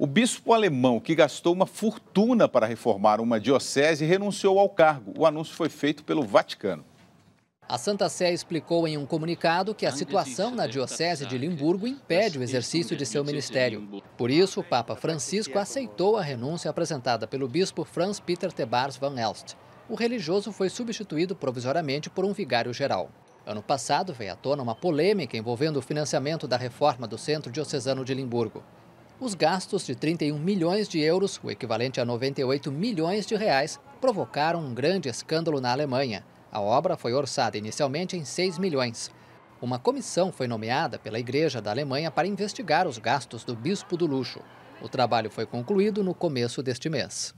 O bispo alemão, que gastou uma fortuna para reformar uma diocese, renunciou ao cargo. O anúncio foi feito pelo Vaticano. A Santa Sé explicou em um comunicado que a situação na Diocese de Limburgo impede o exercício de seu ministério. Por isso, o Papa Francisco aceitou a renúncia apresentada pelo bispo Franz Peter Tebars van Elst. O religioso foi substituído provisoriamente por um vigário geral. Ano passado veio à tona uma polêmica envolvendo o financiamento da reforma do Centro Diocesano de Limburgo os gastos de 31 milhões de euros, o equivalente a 98 milhões de reais, provocaram um grande escândalo na Alemanha. A obra foi orçada inicialmente em 6 milhões. Uma comissão foi nomeada pela Igreja da Alemanha para investigar os gastos do Bispo do Luxo. O trabalho foi concluído no começo deste mês.